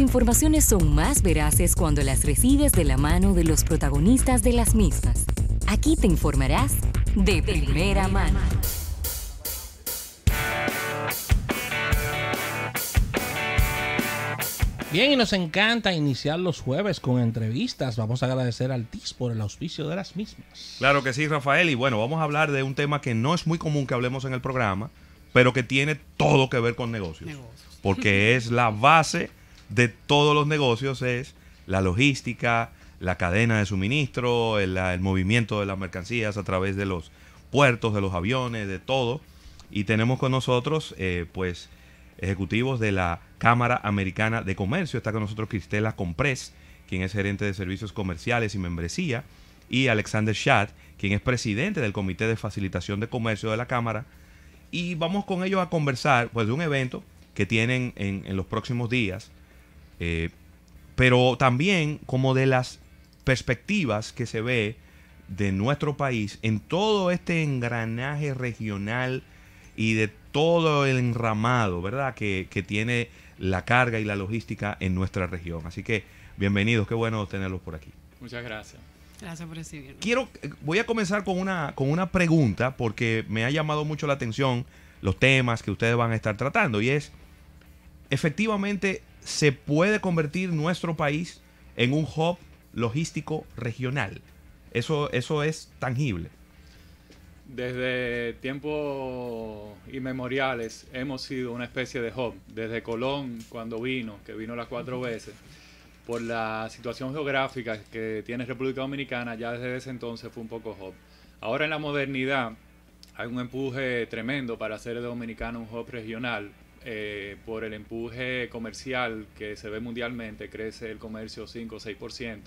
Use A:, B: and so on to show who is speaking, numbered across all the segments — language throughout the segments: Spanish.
A: informaciones son más veraces cuando las recibes de la mano de los protagonistas de las
B: mismas.
C: Aquí te informarás de primera mano.
D: Bien, y nos encanta iniciar los jueves con entrevistas. Vamos a agradecer al TIS por el auspicio de las mismas.
A: Claro que sí, Rafael. Y bueno, vamos a hablar de un tema que no es muy común que hablemos en el programa, pero que tiene todo que ver con negocios. negocios. Porque es la base de todos los negocios es la logística, la cadena de suministro, el, movimiento de las mercancías a través de los puertos, de los aviones, de todo. Y tenemos con nosotros, eh, pues, ejecutivos de la Cámara Americana de Comercio. Está con nosotros Cristela Comprés, quien es gerente de servicios comerciales y membresía, y Alexander Schad, quien es presidente del Comité de Facilitación de Comercio de la Cámara. Y vamos con ellos a conversar pues, de un evento que tienen en, en los próximos días eh, pero también como de las perspectivas que se ve de nuestro país en todo este engranaje regional y de todo el enramado, ¿verdad? Que, tiene la carga y la logística en nuestra región. Así que bienvenidos, qué bueno tenerlos por aquí.
C: Muchas gracias. Gracias por recibirme.
A: Quiero, eh, voy a comenzar con una, con una pregunta porque me ha llamado mucho la atención los temas que ustedes van a estar tratando y es, efectivamente, se puede convertir nuestro país en un hub logístico regional. Eso, eso es tangible.
C: Desde tiempos inmemoriales hemos sido una especie de hub. Desde Colón, cuando vino, que vino las cuatro veces, por la situación geográfica que tiene República Dominicana, ya desde ese entonces fue un poco hub. Ahora en la modernidad hay un empuje tremendo para hacer de Dominicana un hub regional, eh, por el empuje comercial que se ve mundialmente, crece el comercio 5 o 6%,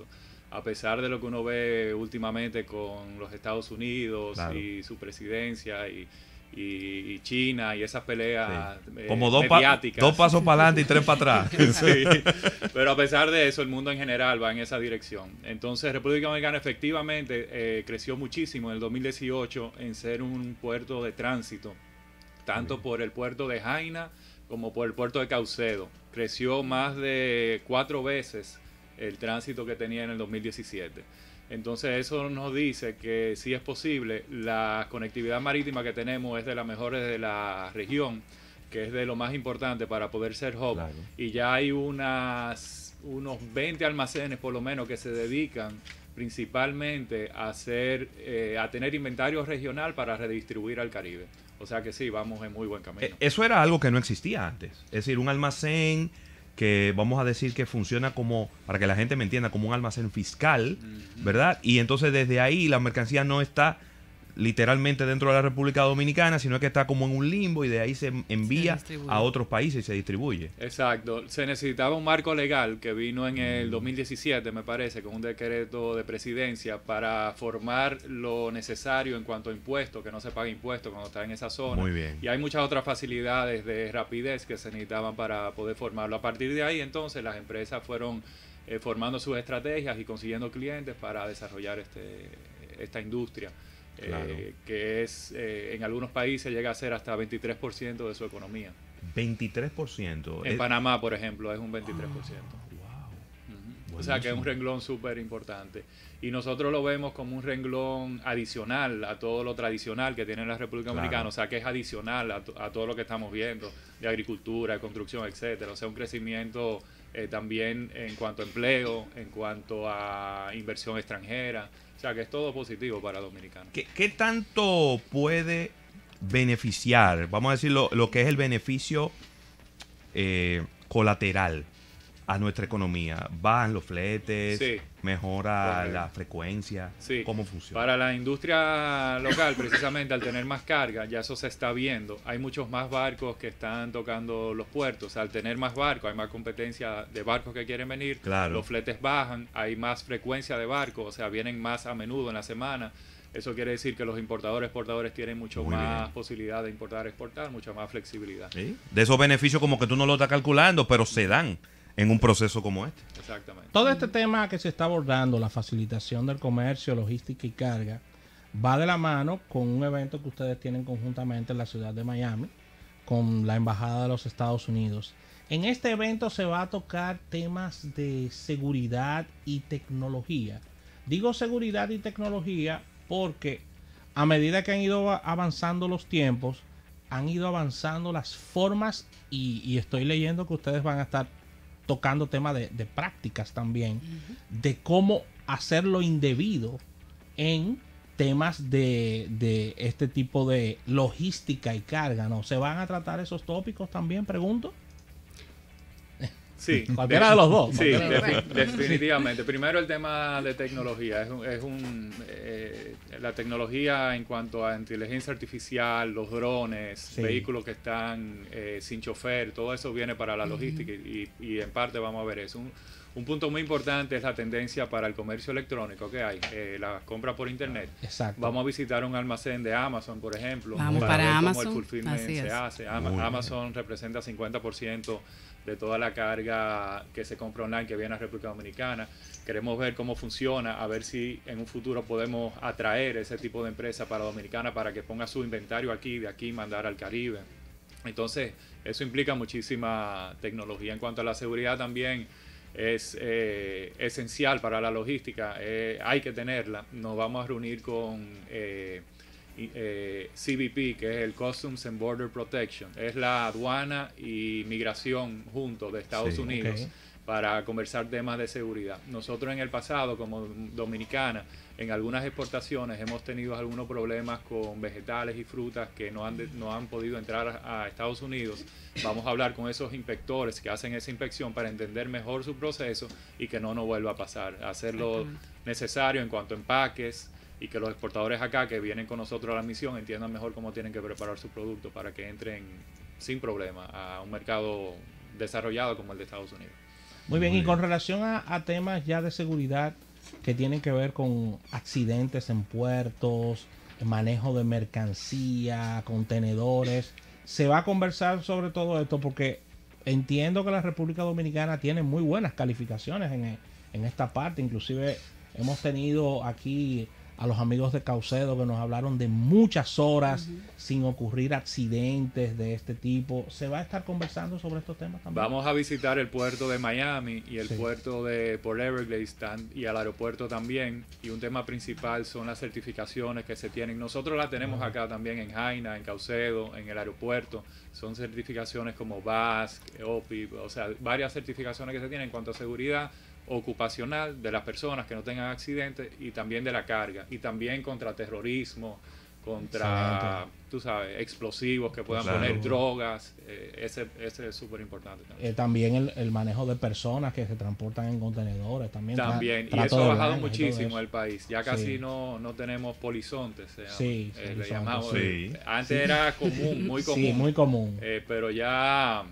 C: a pesar de lo que uno ve últimamente con los Estados Unidos y su presidencia y, China y esas peleas sí. Eh, como dos, pasos para adelante y tres para atrás. Pero a pesar de eso, el mundo en general va en esa dirección. Entonces, República Dominicana efectivamente eh, creció muchísimo en el 2018 en ser un puerto de tránsito, tanto por el puerto de Jaina como por el puerto de Caucedo. Creció más de cuatro veces el tránsito que tenía en el 2017. Entonces eso nos dice que sí es posible, la conectividad marítima que tenemos es de las mejores de la región, que es de lo más importante para poder ser hub. Y ya hay unas, unos 20 almacenes por lo menos que se dedican principalmente a, hacer, eh, a tener inventario regional para redistribuir al Caribe. O sea que sí, vamos en muy buen camino. Eh,
A: eso era algo que no existía antes. Es decir, un almacén que vamos a decir que funciona como, para que la gente me entienda, como un almacén fiscal, ¿verdad? Y entonces desde ahí la mercancía no está literalmente dentro de la República Dominicana, sino que está como en un limbo y de ahí se envía a otros países y se distribuye.
C: Exacto. Se necesitaba un marco legal que vino en el 2017, mm. me parece, con un decreto de presidencia para formar lo necesario en cuanto a impuestos, que no se paga impuestos cuando está en esa zona. Muy bien. Y hay muchas otras facilidades de rapidez que se necesitaban para poder formarlo. A partir de ahí, entonces, las empresas fueron eh, formando sus estrategias y consiguiendo clientes para desarrollar este, esta industria. Eh, que es eh, en algunos países llega a ser hasta 23% de su economía.
A: 23%. En eh,
C: Panamá, por ejemplo, es un 23%. Ah, wow. O sea que es un renglón súper importante. Y nosotros lo vemos como un renglón adicional a todo lo tradicional que tiene la República Dominicana. O sea que es adicional a, todo lo que estamos viendo de agricultura, de construcción, etcétera. O sea, un crecimiento también en cuanto a empleo, en cuanto a inversión extranjera. O sea que es todo positivo para Dominicana. ¿Qué,
A: tanto puede beneficiar, vamos a decir lo, que es el beneficio eh, colateral a nuestra economía? ¿Bajan los fletes? ¿Mejora la frecuencia? ¿Cómo
D: funciona?
C: Para la industria local, precisamente al tener más carga, ya eso se está viendo. Hay muchos más barcos que están tocando los puertos. Al tener más barcos, hay más competencia de barcos que quieren venir. Los fletes bajan, hay más frecuencia de barcos, o sea, vienen más a menudo en la semana. Eso quiere decir que los importadores, exportadores tienen mucho más posibilidad de importar, exportar, mucha más flexibilidad. De
A: esos beneficios como que tú no lo estás calculando, pero se dan en un proceso como este. Exactamente. Todo
D: este tema que se está abordando, la facilitación del comercio, logística y carga, va de la mano con un evento que ustedes tienen conjuntamente en la ciudad de Miami con la Embajada de los Estados Unidos. En este evento se va a tocar temas de seguridad y tecnología. Digo seguridad y tecnología porque a medida que han ido avanzando los tiempos, han ido avanzando las formas y, y estoy leyendo que ustedes van a estar tocando temas de, prácticas también, de cómo hacerlo indebido en temas de, de, este tipo de logística y carga, ¿no? ¿Se van a tratar esos tópicos también, pregunto? Sí. Cualquiera de los dos. Sí, definitivamente.
C: Primero el tema de tecnología. Es un, es un eh, la tecnología en cuanto a inteligencia artificial, los drones, vehículos que están eh, sin chofer, todo eso viene para la logística y, y, en parte vamos a ver eso. Un, punto muy importante es la tendencia para el comercio electrónico que hay, eh, la compra por internet. Exacto. Vamos a visitar un almacén de Amazon, por ejemplo. Vamos para, Amazon. Cómo el fulfillment se hace. Amazon representa 50% de toda la carga que se compra online que viene a República Dominicana. Queremos ver cómo funciona, a ver si en un futuro podemos atraer ese tipo de empresa para Dominicana para que ponga su inventario aquí, de aquí mandar al Caribe. Entonces, eso implica muchísima tecnología. En cuanto a la seguridad también es eh, esencial para la logística, eh, hay que tenerla. Nos vamos a reunir con... Eh, eh, CBP, que es el Customs and Border Protection, es la aduana y migración juntos de Estados Unidos. para conversar temas de seguridad. Nosotros en el pasado, como dominicana, en algunas exportaciones hemos tenido algunos problemas con vegetales y frutas que no han, no han podido entrar a Estados Unidos. Vamos a hablar con esos inspectores que hacen esa inspección para entender mejor su proceso y que no nos vuelva a pasar. Hacer lo necesario en cuanto a empaques, y que los exportadores acá que vienen con nosotros a la misión entiendan mejor cómo tienen que preparar su producto para que entren sin problema a un mercado desarrollado como el de Estados Unidos.
B: Muy
D: bien, y con relación a, temas ya de seguridad que tienen que ver con accidentes en puertos, manejo de mercancía, contenedores, se va a conversar sobre todo esto porque entiendo que la República Dominicana tiene muy buenas calificaciones en, en esta parte, inclusive hemos tenido aquí a los amigos de Caucedo que nos hablaron de muchas horas sin ocurrir accidentes de este tipo. ¿Se va a estar conversando sobre estos temas también?
C: Vamos a visitar el puerto de Miami y el puerto de Port Everglades y al aeropuerto también. Y un tema principal son las certificaciones que se tienen. Nosotros las tenemos acá también en Jaina, en Caucedo, en el aeropuerto. Son certificaciones como BASC, OPI, o sea, varias certificaciones que se tienen en cuanto a seguridad ocupacional de las personas que no tengan accidentes y también de la carga y también contra terrorismo, contra, tú sabes, explosivos que puedan poner drogas, eh, ese, es súper importante
D: también. Eh, el, manejo de personas que se transportan en contenedores también. También, y eso ha bajado muchísimo el país, ya casi
C: no, no tenemos polizontes, antes era muy común. muy común. Eh, pero ya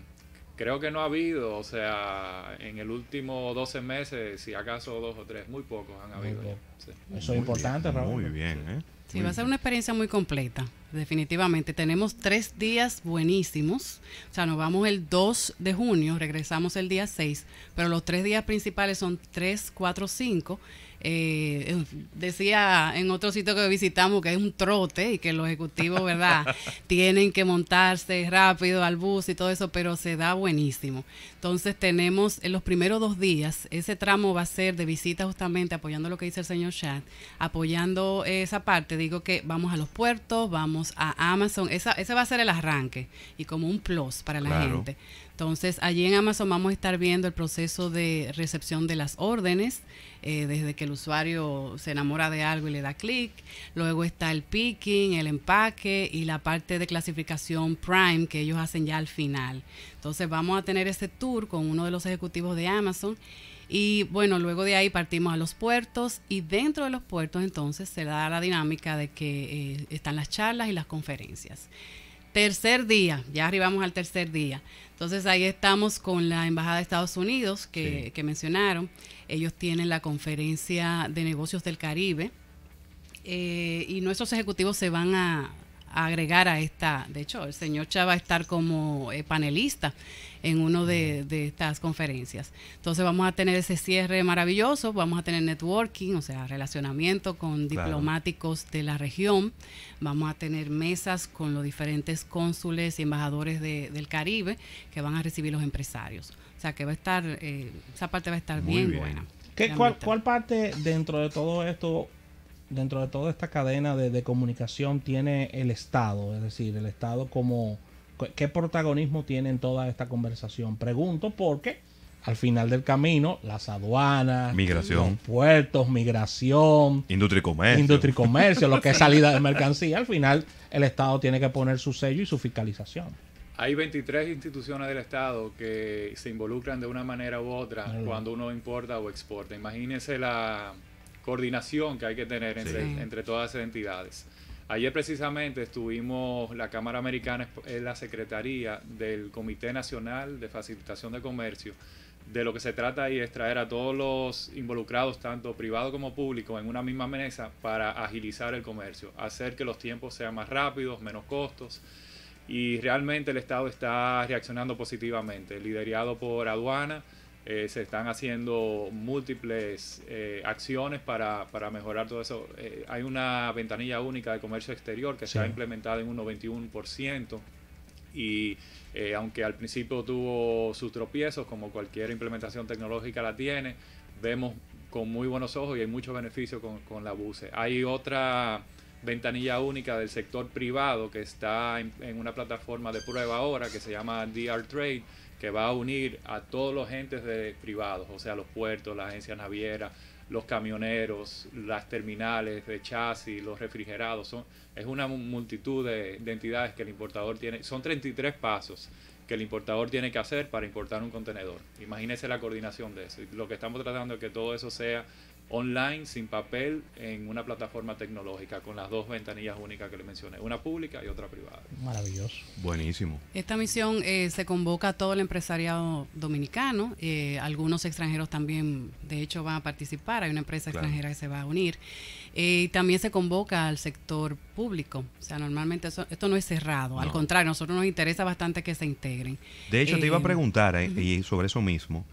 C: creo que no ha habido, o sea, en el último 12 meses, si acaso dos o tres, muy pocos han habido.
D: Eso es importante, Raúl.
B: Muy bien, ¿eh? Sí, va a ser una experiencia muy completa, definitivamente. Tenemos tres días buenísimos. O sea, nos vamos el 2 de junio, regresamos el día 6, pero los tres días principales son 3, 4, 5 eh, decía en otro sitio que visitamos que es un trote y que los ejecutivos, ¿verdad? Tienen que montarse rápido al bus y todo eso, pero se da buenísimo. Entonces tenemos en los primeros dos días, ese tramo va a ser de visita justamente apoyando lo que dice el señor Chad apoyando esa parte, digo que vamos a los puertos, vamos a Amazon, esa, ese va a ser el arranque y como un plus para la gente. Entonces, allí en Amazon vamos a estar viendo el proceso de recepción de las órdenes, eh, desde que el usuario se enamora de algo y le da clic. Luego está el picking, el empaque y la parte de clasificación prime que ellos hacen ya al final. Entonces, vamos a tener ese tour con uno de los ejecutivos de Amazon. Y bueno, luego de ahí partimos a los puertos y dentro de los puertos entonces se da la dinámica de que eh, están las charlas y las conferencias. Tercer día, ya arribamos al tercer día. Entonces ahí estamos con la Embajada de Estados Unidos que, mencionaron. Ellos tienen la conferencia de negocios del Caribe eh, y nuestros ejecutivos se van a, agregar a esta, de hecho, el señor Chá va a estar como eh, panelista en uno de, estas conferencias. Entonces vamos a tener ese cierre maravilloso, vamos a tener networking, o sea, relacionamiento con diplomáticos de la región, vamos a tener mesas con los diferentes cónsules y embajadores del Caribe que van a recibir los empresarios. O sea, que va a estar, eh, esa parte va a estar bien, buena. ¿Qué,
D: ¿Cuál parte dentro de todo esto dentro de toda esta cadena de, comunicación tiene el Estado? Es decir, el Estado como... ¿Qué protagonismo tiene en toda esta conversación? Pregunto porque al final del camino, las aduanas, migración. puertos, migración, industria comercio, industria y comercio lo que es salida de mercancía, al final el Estado tiene que poner su sello y su fiscalización.
C: Hay 23 instituciones del Estado que se involucran de una manera u otra cuando uno importa o exporta. imagínese la, coordinación que hay que tener entre, todas las entidades. Ayer precisamente estuvimos, la Cámara Americana es la Secretaría del Comité Nacional de Facilitación de Comercio. De lo que se trata ahí es traer a todos los involucrados, tanto privado como público, en una misma mesa para agilizar el comercio, hacer que los tiempos sean más rápidos, menos costos. Y realmente el Estado está reaccionando positivamente, liderado por aduana eh, se están haciendo múltiples eh, acciones para, mejorar todo eso. Eh, hay una ventanilla única de comercio exterior que se ha implementado en un 91% y aunque al principio tuvo sus tropiezos, como cualquier implementación tecnológica la tiene, vemos con muy buenos ojos y hay muchos beneficios con, la BUCE. Hay otra ventanilla única del sector privado que está en, en una plataforma de prueba ahora que se llama DR Trade que va a unir a todos los entes de privados, o sea, los puertos, las agencias navieras, los camioneros, las terminales de chasis, los refrigerados, son, es una multitud de, entidades que el importador tiene, son 33 pasos que el importador tiene que hacer para importar un contenedor. Imagínese la coordinación de eso. Lo que estamos tratando es que todo eso sea online, sin papel, en una plataforma tecnológica, con las dos ventanillas únicas que le mencioné, una pública y otra privada.
A: Maravilloso. Buenísimo.
B: Esta misión eh, se convoca a todo el empresariado dominicano, eh, algunos extranjeros también, de hecho, van a participar, hay una empresa extranjera que se va a unir, eh, y también se convoca al sector público, o sea, normalmente esto no es cerrado, al contrario, a nosotros nos interesa bastante que se integren. De hecho, te iba a preguntar
A: y sobre eso mismo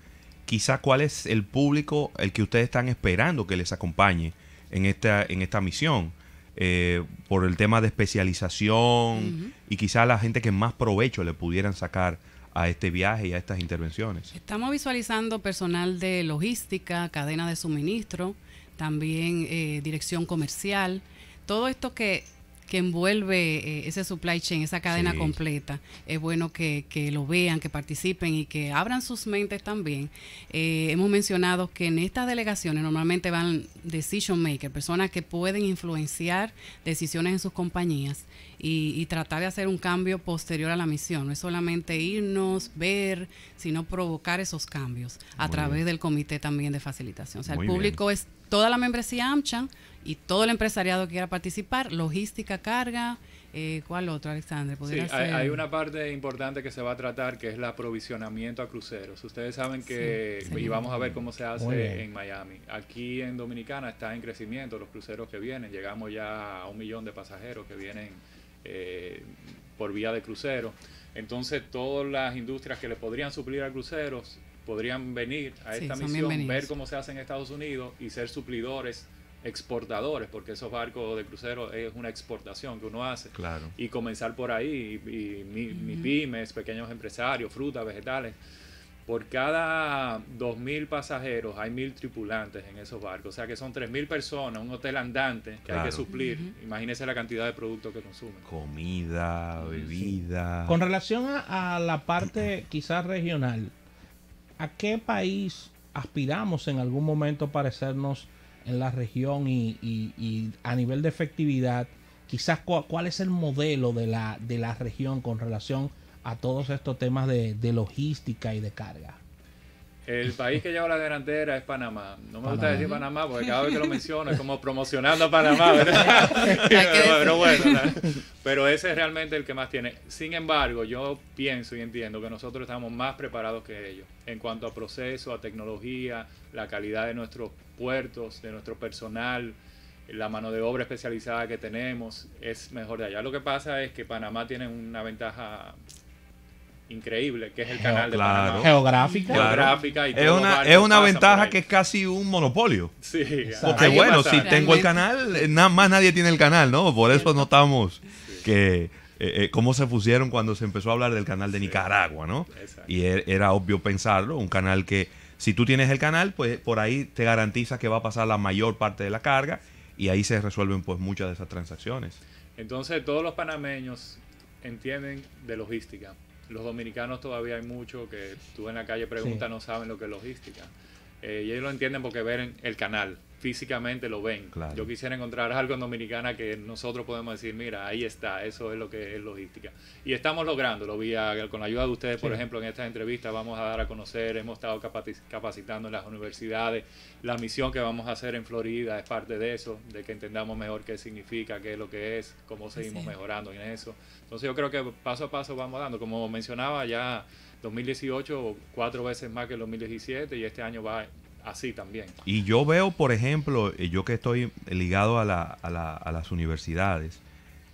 A: quizá cuál es el público el que ustedes están esperando que les acompañe en esta, en esta misión. Eh, por el tema de especialización y quizá la gente que más provecho le pudieran sacar a este viaje y a estas intervenciones.
B: Estamos visualizando personal de logística, cadena de suministro, también eh, dirección comercial, todo esto que que envuelve eh, ese supply chain, esa cadena completa. Es bueno que, lo vean, que participen y que abran sus mentes también. Eh, hemos mencionado que en estas delegaciones normalmente van decision makers, personas que pueden influenciar decisiones en sus compañías y, tratar de hacer un cambio posterior a la misión. No es solamente irnos, ver, sino provocar esos cambios a través del comité también de facilitación. O sea, el público es toda la membresía AMCHAN, y todo el empresariado que quiera participar, logística, carga. Eh, ¿Cuál otro, Alexandre? Hay, una
C: parte importante que se va a tratar que es el aprovisionamiento a cruceros. Ustedes saben que, y vamos a ver cómo se hace en Miami. Aquí en Dominicana está en crecimiento los cruceros que vienen. Llegamos ya a un millón de pasajeros que vienen eh, por vía de crucero. Entonces, todas las industrias que le podrían suplir a cruceros podrían venir a esta misión, ver cómo se hace en Estados Unidos y ser suplidores exportadores, porque esos barcos de crucero es una exportación que uno hace. Y comenzar por ahí, y, mi, pymes, pequeños empresarios, frutas, vegetales. Por cada 2.000 pasajeros hay 1.000 tripulantes en esos barcos, o sea que son 3.000 personas, un hotel andante que hay que suplir. imagínese Imagínense la cantidad de productos que consumen. Comida,
A: bebida. Con
D: relación a, a la parte quizás regional, ¿a qué país aspiramos en algún momento parecernos en la región y, y, a nivel de efectividad, quizás cuál es el modelo de la, de la región con relación a todos estos temas de, logística y de carga.
C: El país que lleva la delantera es Panamá. No me gusta decir Panamá porque cada vez que lo menciono es como promocionando a Panamá, pero, bueno, pero ese es realmente el que más tiene. Sin embargo, yo pienso y entiendo que nosotros estamos más preparados que ellos en cuanto a proceso, a tecnología, la calidad de nuestros puertos, de nuestro personal, la mano de obra especializada que tenemos es mejor de allá. Lo que pasa es que Panamá tiene una ventaja increíble, que es el canal de Panamá. Geográfica. Geográfica es una,
A: ventaja que es casi un monopolio. Porque bueno, si tengo el canal, nada más nadie tiene el canal, ¿no? Por eso notamos que... Eh, eh, cómo se pusieron cuando se empezó a hablar del canal de Nicaragua, ¿no? Y e-, era obvio pensarlo, un canal que si tú tienes el canal, pues por ahí te garantiza que va a pasar la mayor parte de la carga y ahí se resuelven pues muchas de esas transacciones.
C: Entonces todos los panameños entienden de logística. Los dominicanos todavía hay mucho que tú en la calle preguntas no saben lo que es logística. Eh, y ellos lo entienden porque ven el canal físicamente lo ven. Yo quisiera encontrar algo en Dominicana que nosotros podemos decir, mira, ahí está, eso es lo que es logística. Y estamos logrando, lográndolo, vía, con la ayuda de ustedes, por ejemplo, en estas entrevistas vamos a dar a conocer, hemos estado capacitando en las universidades, la misión que vamos a hacer en Florida es parte de eso, de que entendamos mejor qué significa, qué es lo que es, cómo seguimos mejorando en eso. Entonces yo creo que paso a paso vamos dando, como mencionaba ya... 2018 cuatro veces más que el 2017 y este año va así también.
A: Y yo veo, por ejemplo, eh, yo que estoy ligado a, las universidades,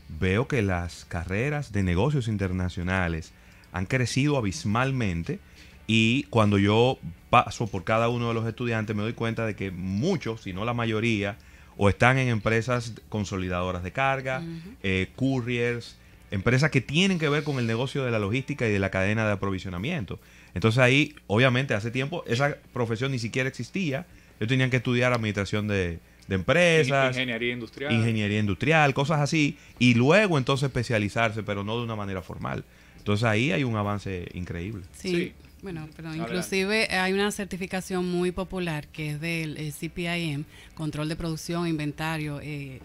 A: veo que las carreras de negocios internacionales han crecido abismalmente y cuando yo paso por cada uno de los estudiantes me doy cuenta de que muchos, si no la mayoría, o están en empresas consolidadoras de carga, eh, couriers, empresas que tienen que ver con el negocio de la logística y de la cadena de aprovisionamiento. Entonces ahí, obviamente, hace tiempo esa profesión ni siquiera existía. Ellos tenían que estudiar administración de, empresas. Ingeniería industrial. Ingeniería industrial, cosas así. Y luego entonces especializarse, pero no de una manera formal. Entonces ahí hay un avance increíble. Sí.
B: Bueno, pero inclusive hay una certificación muy popular que es del eh, CPIM, Control de Producción, Inventario, eh,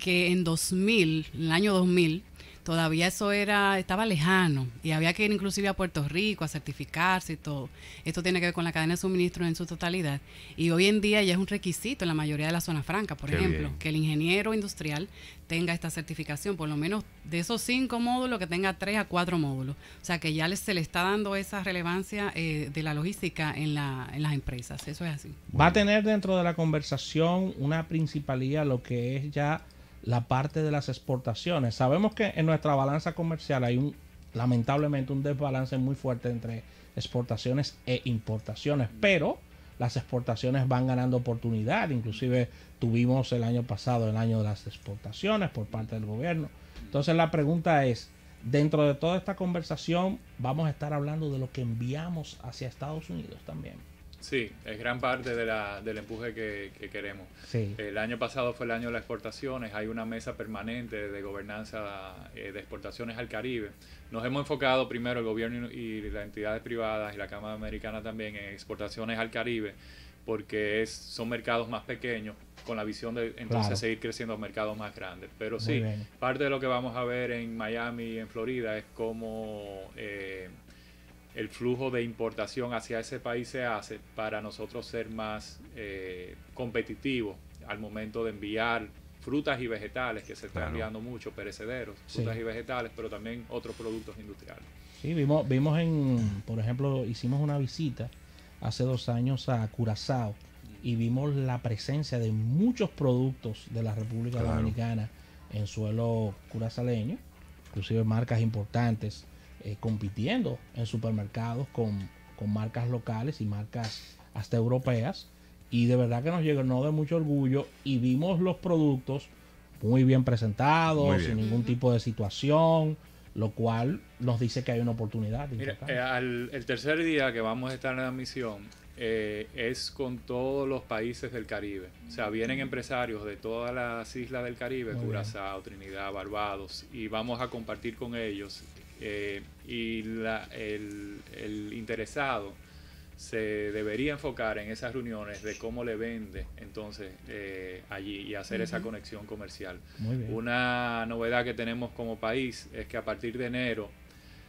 B: que en 2000, en el año 2000, todavía eso era estaba lejano y había que ir inclusive a Puerto Rico a certificarse y todo. Esto tiene que ver con la cadena de suministro en su totalidad y hoy en día ya es un requisito en la mayoría de la zona franca, por ejemplo, que el ingeniero industrial tenga esta certificación, por lo menos de esos cinco módulos que tenga tres a cuatro módulos. O sea que ya se le está dando esa relevancia eh, de la logística en, la, en las empresas, eso es así.
D: Va a tener dentro de la conversación una principalía lo que es ya la parte de las exportaciones. Sabemos que en nuestra balanza comercial hay un, lamentablemente, un desbalance muy fuerte entre exportaciones e importaciones, pero las exportaciones van ganando oportunidad. Inclusive tuvimos el año pasado el año de las exportaciones por parte del gobierno. Entonces la pregunta es, dentro de toda esta conversación vamos a estar hablando de lo que enviamos hacia Estados Unidos también.
C: Sí, es gran parte de la, del empuje que, queremos. El año pasado fue el año de las exportaciones, hay una mesa permanente de gobernanza eh, de exportaciones al Caribe. Nos hemos enfocado primero el gobierno y las entidades privadas y la Cámara Americana también en exportaciones al Caribe, porque es, son mercados más pequeños con la visión de entonces seguir creciendo a mercados más grandes. Pero sí, parte de lo que vamos a ver en Miami y en Florida es cómo... Eh, el flujo de importación hacia ese país se hace para nosotros ser más eh, competitivos al momento de enviar frutas y vegetales, que se están enviando mucho, perecederos, frutas y vegetales, pero también otros productos industriales.
D: Sí, vimos, vimos en, por ejemplo, hicimos una visita hace dos años a Curazao y vimos la presencia de muchos productos de la República Dominicana en suelo curazaleño, inclusive marcas importantes eh, compitiendo en supermercados con, con, marcas locales y marcas hasta europeas. Y de verdad que nos no de mucho orgullo y vimos los productos muy bien presentados, sin ningún tipo de situación, lo cual nos dice que hay una oportunidad.
C: Eh, el tercer día que vamos a estar en la misión, eh, es con todos los países del Caribe. O sea, vienen empresarios de todas las islas del Caribe, Curazao, Trinidad, Barbados, y vamos a compartir con ellos eh, y el, interesado se debería enfocar en esas reuniones de cómo le vende entonces eh, allí y hacer esa conexión comercial. Una novedad que tenemos como país es que a partir de enero,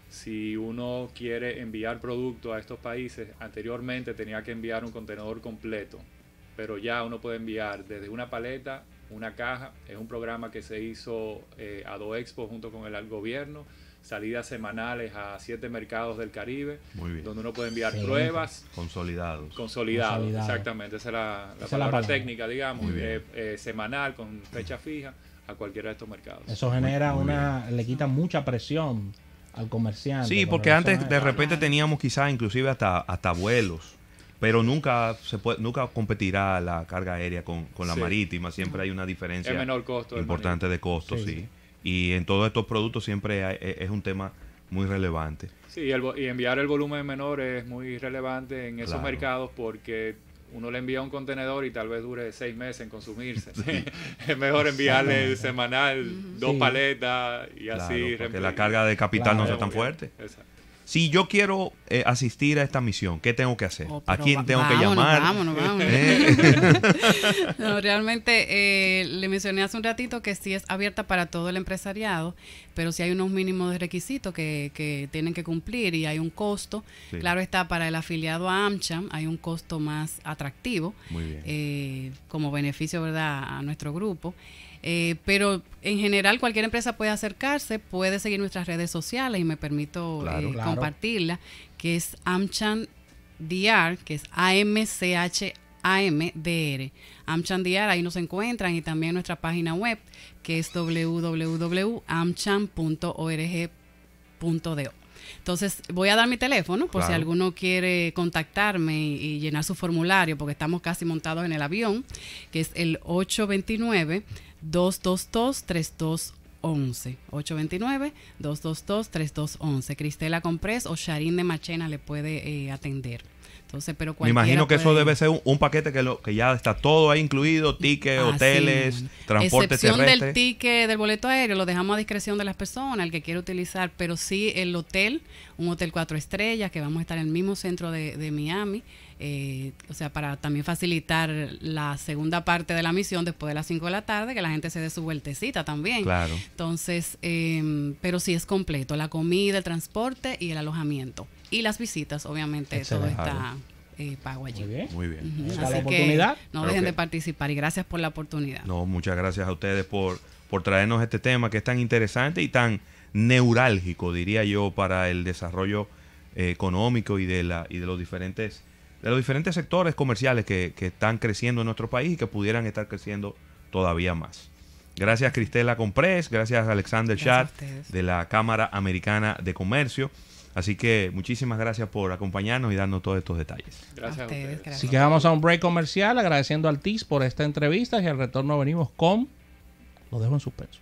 C: si uno quiere enviar producto a estos países, anteriormente tenía que enviar un contenedor completo, pero ya uno puede enviar desde una paleta, una caja, es un programa que se hizo eh, a Do Expo junto con el gobierno salidas semanales a siete mercados del Caribe, donde uno puede enviar pruebas.
A: Consolidados.
C: Consolidados, exactamente. Esa es la, palabra técnica, digamos, eh, eh, semanal, con fecha fija, a cualquiera de estos mercados. Eso genera
D: una, le quita mucha presión al comerciante. Sí, porque antes de repente
A: teníamos quizás inclusive hasta, hasta vuelos pero nunca se puede, nunca competirá la carga aérea con, con la marítima, siempre hay una diferencia importante de costo, sí. Y en todos estos productos siempre e, es un tema muy relevante.
C: Sí, y, enviar el volumen menor es muy relevante en esos mercados porque uno le envía un contenedor y tal vez dure seis meses en consumirse. es mejor enviarle semanal, dos paletas y claro, así. Porque la carga
A: de capital no sea tan
C: fuerte. Exacto.
A: Si yo quiero eh, asistir a esta misión, ¿qué tengo que hacer? Oh, ¿A quién tengo que llamar? Eh.
B: no, realmente eh, le mencioné hace un ratito que sí es abierta para todo el empresariado, pero sí hay unos mínimos de requisitos que, tienen que cumplir y hay un costo. Claro está, para el afiliado a AmCham hay un costo más atractivo como beneficio ¿verdad? a nuestro grupo. Eh, pero en general cualquier empresa puede acercarse, puede seguir nuestras redes sociales y me permito que eh, es compartirla, que es m que es AMCHAMDR. AmchanDR, ahí nos encuentran y también nuestra página web, que es www.amchan.org.do. Entonces, voy a dar mi teléfono por si alguno quiere contactarme y, llenar su formulario, porque estamos casi montados en el avión, que es el 829 222-3211. 829-222-3211. Cristela Comprés o Sharin de Machena le puede eh, atender. Entonces, pero Me imagino que eso debe
A: ser un, paquete que, lo, que ya está todo ahí incluido, tickets, hoteles, transporte Excepción terrestre. del
B: ticket del boleto aéreo, lo dejamos a discreción de las personas, el que quiera utilizar, pero sí el hotel, un hotel cuatro estrellas, que vamos a estar en el mismo centro de, de Miami, eh, o sea, para también facilitar la segunda parte de la misión después de las 5 de la tarde, que la gente se dé su vueltecita también. Claro. Entonces, em, pero sí es completo, la comida, el transporte y el alojamiento. Y las visitas, obviamente, todo está... Eh, pago allí. Muy bien. Así Que no dejen de participar y gracias por la oportunidad.
A: No, muchas gracias a ustedes por, por traernos este tema que es tan interesante y tan neurálgico, diría yo, para el desarrollo eh, económico y de, la, y de los diferentes de los diferentes sectores comerciales que, están creciendo en nuestro país y que pudieran estar creciendo todavía más. Gracias Cristela Comprés, gracias Alexander Chat de la Cámara Americana de Comercio. Así que muchísimas gracias por acompañarnos y darnos todos estos detalles.
B: Gracias a ustedes. Así que vamos
A: a un
D: break comercial agradeciendo al TIS por esta entrevista y al retorno venimos con... Lo dejo en suspenso.